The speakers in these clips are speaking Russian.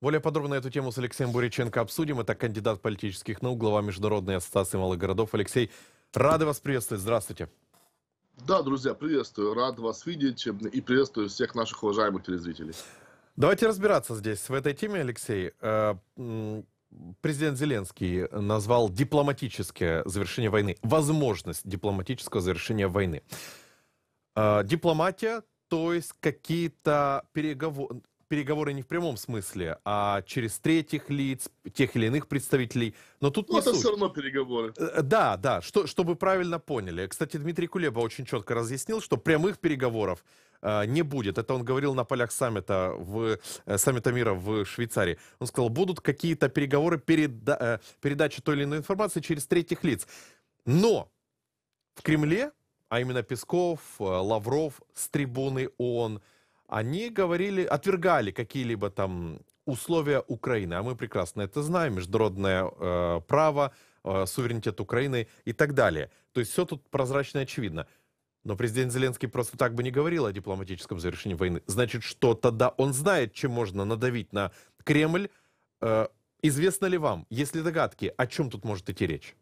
Более подробно эту тему с Алексеем Буриченко обсудим. Это кандидат политических наук, глава Международной ассоциации малых городов. Алексей, рады вас приветствовать. Здравствуйте. Да, друзья, приветствую. Рад вас видеть и приветствую всех наших уважаемых телезрителей. Давайте разбираться здесь, в этой теме, Алексей. Э, президент Зеленский назвал дипломатическое завершение войны, возможность дипломатического завершения войны. Э, дипломатия, то есть какие-то переговоры, переговоры не в прямом смысле, а через третьих лиц, тех или иных представителей. Но тут ну, не это суть. все равно переговоры. Э, э, да, да, что, чтобы правильно поняли. Кстати, Дмитрий Кулеба очень четко разъяснил, что прямых переговоров э, не будет. Это он говорил на полях саммита, в, э, саммита мира в Швейцарии. Он сказал, будут какие-то переговоры, переда, э, передача той или иной информации через третьих лиц. Но в Кремле, а именно Песков, э, Лавров с трибуны ООН – они говорили, отвергали какие-либо там условия Украины, а мы прекрасно это знаем, международное э, право, э, суверенитет Украины и так далее. То есть все тут прозрачно и очевидно. Но президент Зеленский просто так бы не говорил о дипломатическом завершении войны. Значит, что тогда он знает, чем можно надавить на Кремль. Э, известно ли вам, если догадки, о чем тут может идти речь?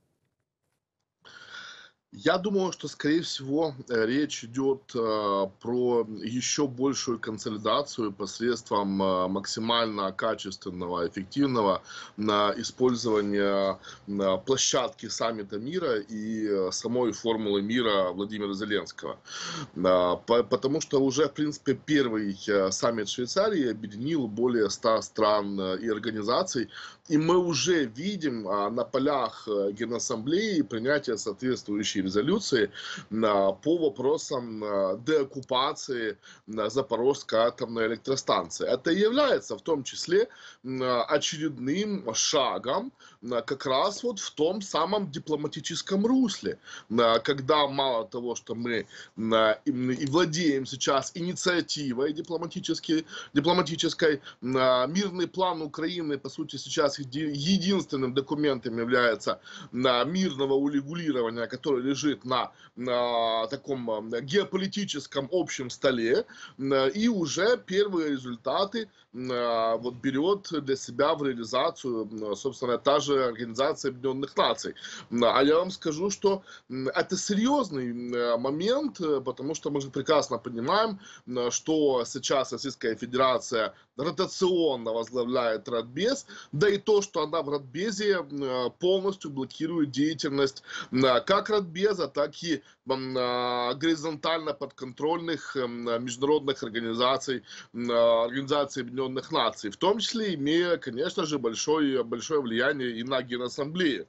Я думаю, что, скорее всего, э, речь идет э, про еще большую консолидацию посредством э, максимально качественного, эффективного э, использования э, площадки саммита мира и э, самой формулы мира Владимира Зеленского. Э, по, потому что уже, в принципе, первый э, саммит Швейцарии объединил более 100 стран э, и организаций, и мы уже видим э, на полях э, Генассамблеи принятие соответствующей резолюции а, по вопросам а, деоккупации а, Запорожской атомной электростанции. Это и является в том числе очередным шагом как раз вот в том самом дипломатическом русле, когда мало того, что мы и владеем сейчас инициативой дипломатической, дипломатической мирный план Украины, по сути, сейчас единственным документом является мирного урегулирования, который лежит на, на таком э, геополитическом общем столе, э, и уже первые результаты э, вот берет для себя в реализацию, собственно, та же Организация Объединенных Наций. А я вам скажу, что это серьезный момент, потому что мы же прекрасно понимаем, что сейчас Российская Федерация ротационно возглавляет Радбез, да и то, что она в Радбезе э, полностью блокирует деятельность э, как Радбеза, так и э, горизонтально подконтрольных международных организаций, Организации Объединенных Наций, в том числе имея, конечно же, большое, большое влияние и на Генассамблею.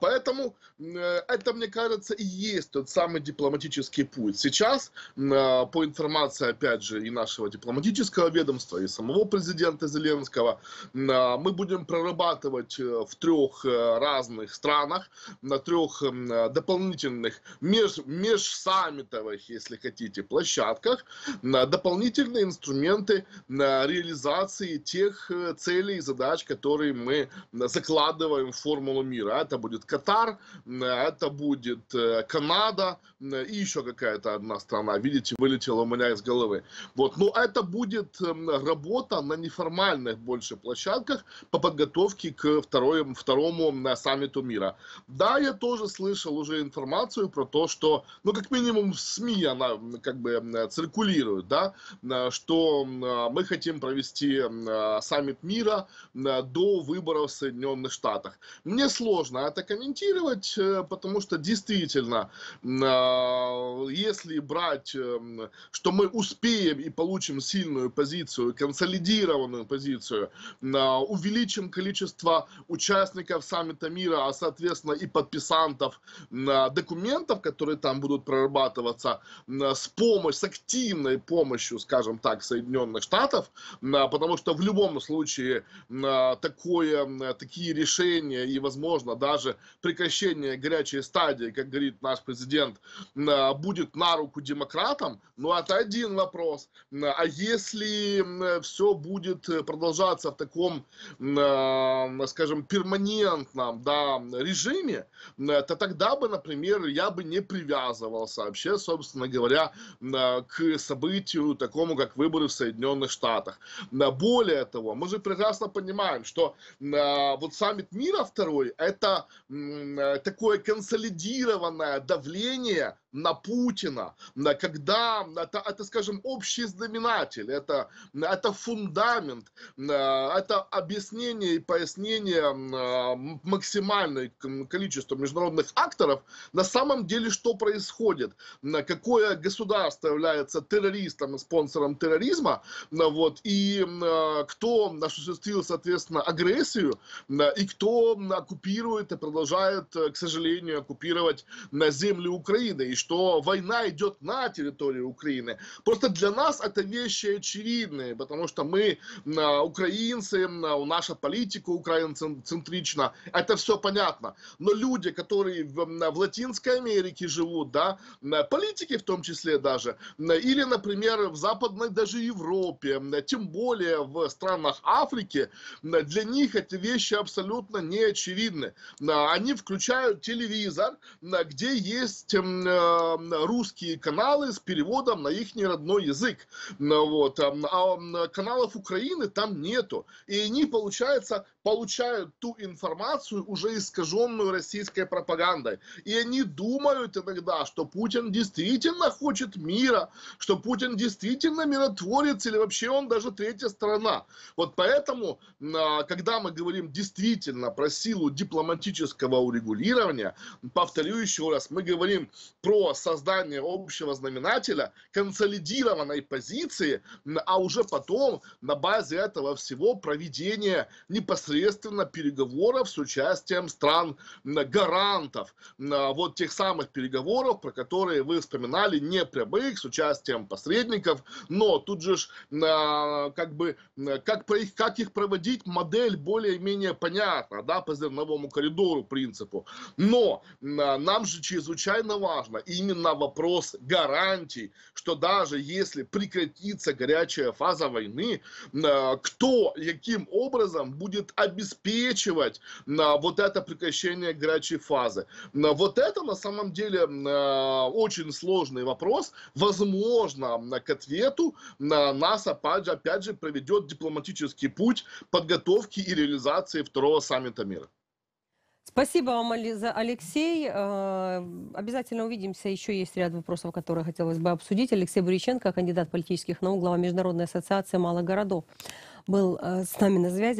Поэтому это, мне кажется, и есть тот самый дипломатический путь. Сейчас, по информации, опять же, и нашего дипломатического ведомства, и самого президента Зеленского. А, мы будем прорабатывать э, в трех э, разных странах, на трех э, дополнительных меж, межсаммитовых, если хотите, площадках на дополнительные инструменты на реализации тех целей и задач, которые мы закладываем в формулу мира. Это будет Катар, а, это будет Канада и еще какая-то одна страна. Видите, вылетело у меня из головы. Вот, но ну, это будет работа работа на неформальных больше площадках по подготовке к второй, второму э, саммиту мира. Да, я тоже слышал уже информацию про то, что, ну, как минимум в СМИ она как бы циркулирует, да, э, что э, мы хотим провести саммит мира до выборов в Соединенных Штатах. Мне сложно это комментировать, потому что действительно, если брать, что мы успеем и получим сильную позицию консенсуса, консолидированную позицию, а, увеличим количество участников саммита мира, а соответственно и подписантов а, документов, которые там будут прорабатываться а, с помощью, с активной помощью, скажем так, Соединенных Штатов, потому что в любом случае такое, такие решения и, возможно, даже прекращение горячей стадии, как говорит наш президент, будет на руку демократам, но ну, это один вопрос. А если все будет э, продолжаться в таком, а, скажем, перманентном да, режиме, то тогда бы, например, я бы не привязывался вообще, собственно говоря, а, к событию такому, как выборы в Соединенных Штатах. А более того, мы же прекрасно понимаем, что вот саммит мира второй – это такое консолидированное давление на Путина, когда это, это скажем, общий знаменатель, это, это фундамент, э, это объяснение и пояснение э, максимальное количество международных акторов, на самом деле что происходит, какое государство является террористом и спонсором терроризма, вот, и э, кто осуществил, соответственно, агрессию, и кто оккупирует и продолжает, к сожалению, оккупировать на земли Украины, и что что война идет на территории Украины. Просто для нас это вещи очевидные, потому что мы а, украинцы, а, наша политика украинцентрична, это все понятно. Но люди, которые в, в Латинской Америке живут, да, политики в том числе даже, или, например, в Западной даже Европе, тем более в странах Африки, для них эти вещи абсолютно не очевидны. А, они включают телевизор, где есть Эм, русские каналы с переводом на их родной язык. Ну вот. Эм, а каналов Украины там нету. И они, получается, получают ту информацию, уже искаженную российской пропагандой. И они думают иногда, что Путин действительно хочет мира, что Путин действительно миротворец или вообще он даже третья страна. Вот поэтому, а, когда мы говорим действительно про силу дипломатического урегулирования, повторю еще раз, мы говорим про создание общего знаменателя, консолидированной позиции, а уже потом на базе этого всего проведение непосредственно непосредственно переговоров с участием стран-гарантов. А, вот тех самых переговоров, про которые вы вспоминали, не прямых, с участием посредников, но тут же а, как бы, как, как их проводить, модель более-менее понятна, да, по зерновому коридору принципу. Но а, нам же чрезвычайно важно именно вопрос гарантий, что даже если прекратится горячая фаза войны, кто, каким образом будет обеспечен обеспечивать на вот это прекращение горячей фазы. на Вот это на самом деле э, очень сложный вопрос. Возможно, на к ответу э, нас опять же, опять же проведет дипломатический путь подготовки и реализации второго саммита мира. Спасибо вам, Алексей. Э, обязательно увидимся. Еще есть ряд вопросов, которые хотелось бы обсудить. Алексей Буриченко, кандидат политических наук, глава Международной ассоциации малых городов, был с нами на связи.